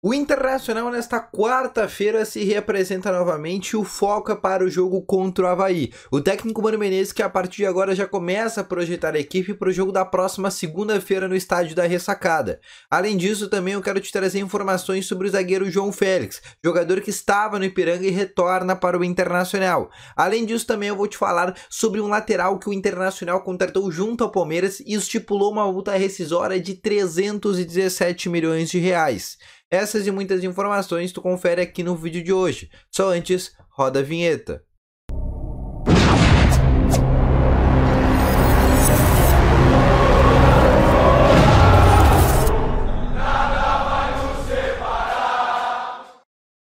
O Internacional nesta quarta-feira se reapresenta novamente e o foco é para o jogo contra o Havaí. O técnico Mano Menezes que a partir de agora já começa a projetar a equipe para o jogo da próxima segunda-feira no estádio da Ressacada. Além disso, também eu quero te trazer informações sobre o zagueiro João Félix, jogador que estava no Ipiranga e retorna para o Internacional. Além disso, também eu vou te falar sobre um lateral que o Internacional contratou junto ao Palmeiras e estipulou uma multa rescisória de 317 milhões de reais. Essas e muitas informações tu confere aqui no vídeo de hoje. Só antes, roda a vinheta.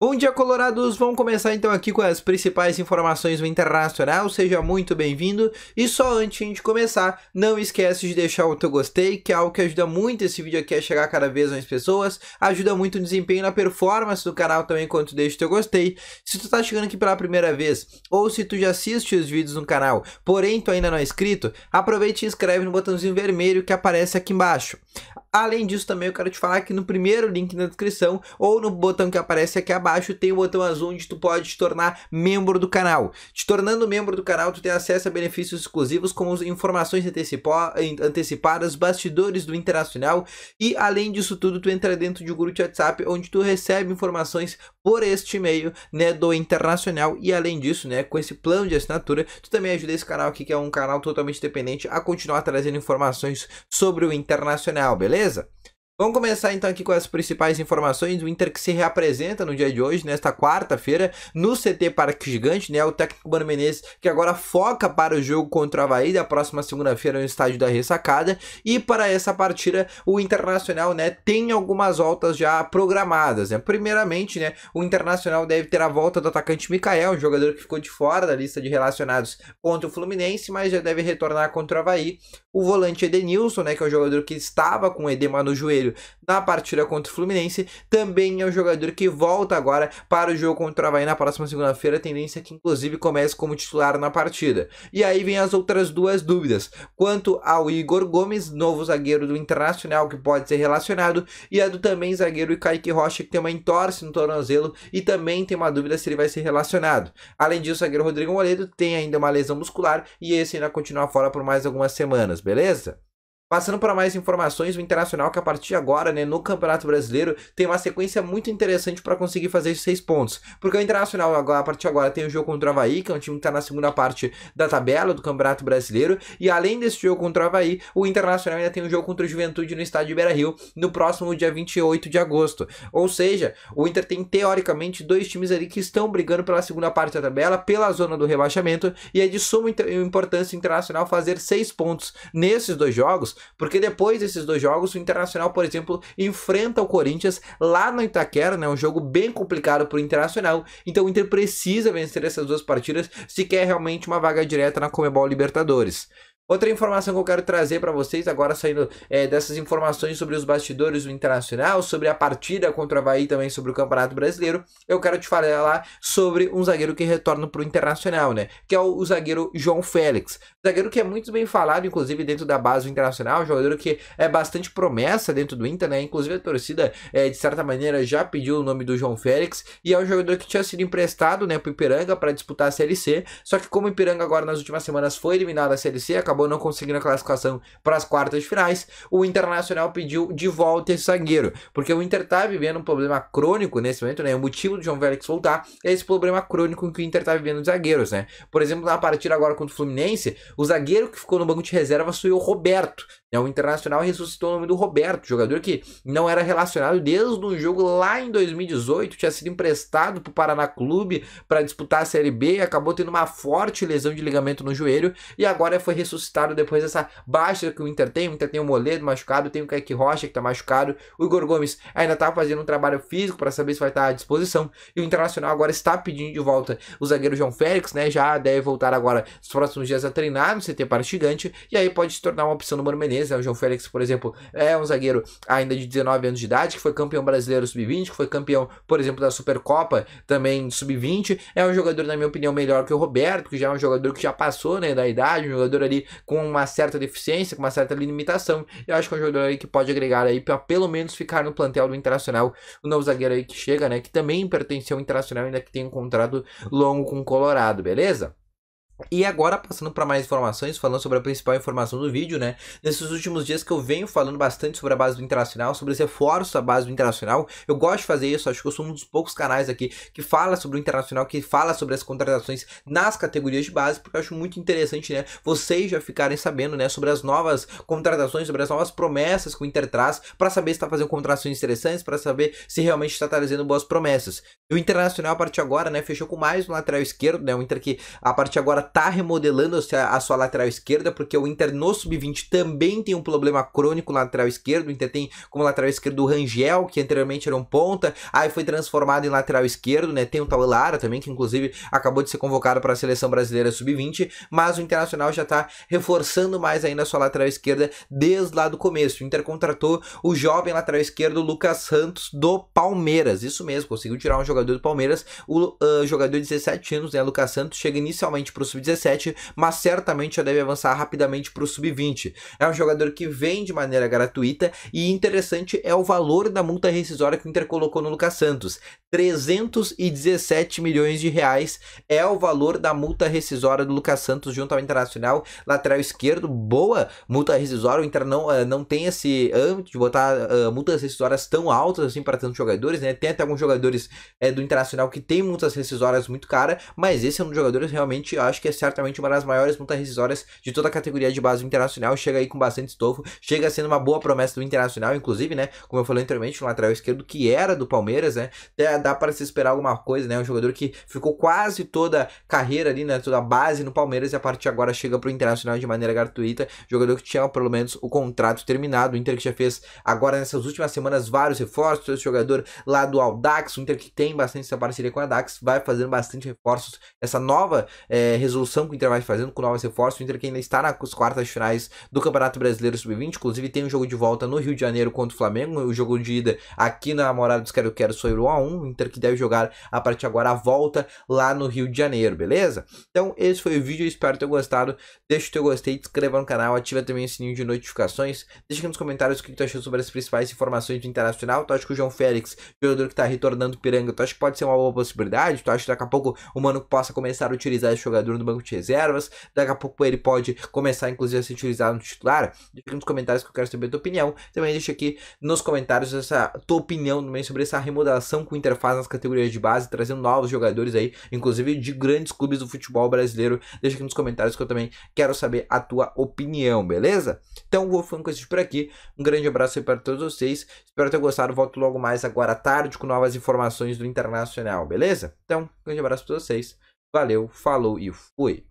Bom dia, colorados! Vamos começar então aqui com as principais informações do Internacional. Seja muito bem-vindo. E só antes de começar, não esquece de deixar o teu gostei, que é algo que ajuda muito esse vídeo aqui a chegar cada vez mais pessoas. Ajuda muito o desempenho na performance do canal também quando tu deixa o teu gostei. Se tu tá chegando aqui pela primeira vez, ou se tu já assiste os vídeos no canal, porém tu ainda não é inscrito, aproveita e inscreve no botãozinho vermelho que aparece aqui embaixo. Além disso, também eu quero te falar que no primeiro link na descrição ou no botão que aparece aqui abaixo tem o um botão azul onde tu pode te tornar membro do canal. Te tornando membro do canal, tu tem acesso a benefícios exclusivos como informações antecipadas, bastidores do Internacional e além disso tudo, tu entra dentro de um grupo de WhatsApp onde tu recebe informações por este e-mail, né, do Internacional e além disso, né, com esse plano de assinatura, tu também ajuda esse canal aqui que é um canal totalmente dependente a continuar trazendo informações sobre o Internacional, beleza? Beleza? Vamos começar então aqui com as principais informações. O Inter que se reapresenta no dia de hoje, nesta quarta-feira, no CT Parque Gigante, né? O técnico Mano Menezes que agora foca para o jogo contra o Havaí da próxima segunda-feira no estádio da Ressacada. E para essa partida, o Internacional, né, tem algumas voltas já programadas, né? Primeiramente, né, o Internacional deve ter a volta do atacante Mikael, um jogador que ficou de fora da lista de relacionados contra o Fluminense, mas já deve retornar contra o Havaí. O volante Edenilson, né, que é um jogador que estava com edema no joelho na partida contra o Fluminense. Também é um jogador que volta agora para o jogo contra o Havaí na próxima segunda-feira. A tendência é que, inclusive, comece como titular na partida. E aí vem as outras duas dúvidas. Quanto ao Igor Gomes, novo zagueiro do Internacional, que pode ser relacionado, e a do também zagueiro Kaique Rocha, que tem uma entorse no tornozelo e também tem uma dúvida se ele vai ser relacionado. Além disso, o zagueiro Rodrigo Moledo tem ainda uma lesão muscular e esse ainda continua fora por mais algumas semanas, beleza? Passando para mais informações, o Internacional que a partir de agora, né, no Campeonato Brasileiro, tem uma sequência muito interessante para conseguir fazer esses seis pontos. Porque o Internacional agora, a partir de agora tem o jogo contra o Havaí, que é um time que está na segunda parte da tabela do Campeonato Brasileiro, e além desse jogo contra o Havaí, o Internacional ainda tem um jogo contra o Juventude no estádio de Beira-Rio no próximo dia 28 de agosto. Ou seja, o Inter tem teoricamente dois times ali que estão brigando pela segunda parte da tabela, pela zona do rebaixamento, e é de suma importância internacional fazer seis pontos nesses dois jogos porque depois desses dois jogos, o Internacional, por exemplo, enfrenta o Corinthians lá no Itaquera, né? Um jogo bem complicado para o Internacional. Então o Inter precisa vencer essas duas partidas se quer realmente uma vaga direta na Comebol Libertadores. Outra informação que eu quero trazer para vocês, agora saindo é, dessas informações sobre os bastidores do Internacional, sobre a partida contra o Havaí também sobre o Campeonato Brasileiro, eu quero te falar lá sobre um zagueiro que retorna para o Internacional, né? Que é o, o, zagueiro João Félix. Zagueiro que é muito bem falado, inclusive, dentro da base do Internacional, jogador que é bastante promessa dentro do Inter, né? Inclusive a torcida, é, de certa maneira, já pediu o nome do João Félix e é um jogador que tinha sido emprestado, né, para o Ipiranga para disputar a CLC, C, só que como o Ipiranga agora nas últimas semanas foi eliminado da CLC, C, acabou acabou não conseguindo a classificação para as quartas de finais, o Internacional pediu de volta esse zagueiro, porque o Inter está vivendo um problema crônico nesse momento, né? O motivo do João Félix voltar é esse problema crônico que o Inter está vivendo de zagueiros, né? Por exemplo, na partida agora contra o Fluminense, o zagueiro que ficou no banco de reserva foi o Roberto, né? O Internacional ressuscitou o nome do Roberto, jogador que não era relacionado desde um jogo lá em 2018, tinha sido emprestado para o Paraná Clube para disputar a Série B, acabou tendo uma forte lesão de ligamento no joelho e agora foi ressuscitado ressuscitado depois dessa baixa que o Inter tem. O Inter tem o Moledo machucado, tem o Kaique Rocha que tá machucado. O Igor Gomes ainda tá fazendo um trabalho físico para saber se vai estar tá à disposição. E o Internacional agora está pedindo de volta o zagueiro João Félix, né? Já deve voltar agora nos próximos dias a treinar no CT para o Gigante. E aí pode se tornar uma opção do Mano Menezes. Né? O João Félix, por exemplo, é um zagueiro ainda de 19 anos de idade, que foi campeão brasileiro sub-20, que foi campeão, por exemplo, da Supercopa também sub-20. É um jogador, na minha opinião, melhor que o Roberto, que já é um jogador que já passou né, da idade, um jogador ali com uma certa deficiência, com uma certa limitação. Eu acho que é um jogador aí que pode agregar aí para pelo menos ficar no plantel do Internacional. O novo zagueiro aí que chega, né? Que também pertence ao Internacional, ainda que tem um contrato longo com o Colorado, beleza? E agora, passando para mais informações, falando sobre a principal informação do vídeo, né? Nesses últimos dias que eu venho falando bastante sobre a base do Internacional, sobre esse reforço da base do Internacional. Eu gosto de fazer isso, acho que eu sou um dos poucos canais aqui que fala sobre o Internacional, que fala sobre as contratações nas categorias de base, porque eu acho muito interessante, né? Vocês já ficarem sabendo, né? Sobre as novas contratações, sobre as novas promessas que o Inter traz, para saber se está fazendo contratações interessantes, para saber se realmente está trazendo boas promessas. E o Internacional, a partir de agora, né? Fechou com mais um lateral esquerdo, né? O Inter que, a partir de agora, tá remodelando a sua lateral esquerda, porque o Inter no sub-20 também tem um problema crônico na lateral esquerda. O Inter tem como lateral esquerdo o Rangel, que anteriormente era um ponta, aí foi transformado em lateral esquerdo, né? Tem o tal Lara também, que inclusive acabou de ser convocado para a seleção brasileira sub-20, mas o Internacional já tá reforçando mais ainda a sua lateral esquerda desde lá do começo. O Inter contratou o jovem lateral esquerdo Lucas Santos do Palmeiras. Isso mesmo, conseguiu tirar um jogador do Palmeiras, o uh, jogador de 17 anos, né? Lucas Santos chega inicialmente para o sub-17, mas certamente já deve avançar rapidamente para o sub-20. É um jogador que vem de maneira gratuita e interessante é o valor da multa rescisória que o Inter colocou no Lucas Santos. 317 milhões de reais é o valor da multa rescisória do Lucas Santos junto ao Internacional, lateral esquerdo, boa multa rescisória, o Inter não, uh, não tem esse âmbito de botar uh, multas rescisórias tão altas assim para tantos jogadores, né? Tem até alguns jogadores uh, do Internacional que tem multas rescisórias muito cara, mas esse é um dos jogadores realmente, eu acho que que é certamente uma das maiores multas rescisórias de toda a categoria de base internacional. Chega aí com bastante estofo, chega sendo uma boa promessa do internacional, inclusive, né? Como eu falei anteriormente, um lateral esquerdo que era do Palmeiras, né? Dá, para se esperar alguma coisa, né? Um jogador que ficou quase toda a carreira ali, né? Toda a base no Palmeiras e a partir de agora chega para o internacional de maneira gratuita. Jogador que tinha pelo menos o contrato terminado. O Inter que já fez agora nessas últimas semanas vários reforços. Esse jogador lá do Aldax, o Inter que tem bastante essa parceria com a Dax, vai fazendo bastante reforços. Essa nova é, resolução resolução que o Inter vai fazendo com novas reforços. O Inter que ainda está nas quartas finais do Campeonato Brasileiro Sub-20. Inclusive tem um jogo de volta no Rio de Janeiro contra o Flamengo. O jogo de ida aqui na Morada dos Quero Quero foi 1x1. O Inter que deve jogar a partir agora a volta lá no Rio de Janeiro, beleza? Então esse foi o vídeo. Espero ter gostado. Deixa o teu gostei, te inscreva no canal, ativa também o sininho de notificações. Deixa aqui nos comentários o que tu achou sobre as principais informações do Internacional. Tu acha que o João Félix, jogador que está retornando piranga, tu acha que pode ser uma boa possibilidade? Tu acha que daqui a pouco o Mano possa começar a utilizar esse jogador no banco de reservas, daqui a pouco ele pode começar inclusive a ser utilizado no titular. Deixa aqui nos comentários que eu quero saber a tua opinião. Também deixa aqui nos comentários essa tua opinião também sobre essa remodelação com interface nas categorias de base, trazendo novos jogadores aí, inclusive de grandes clubes do futebol brasileiro. Deixa aqui nos comentários que eu também quero saber a tua opinião, beleza? Então vou ficando com isso por aqui. Um grande abraço aí para todos vocês. Espero ter gostado. Volto logo mais agora à tarde com novas informações do Internacional, beleza? Então, um grande abraço para vocês. Valeu, falou e fui!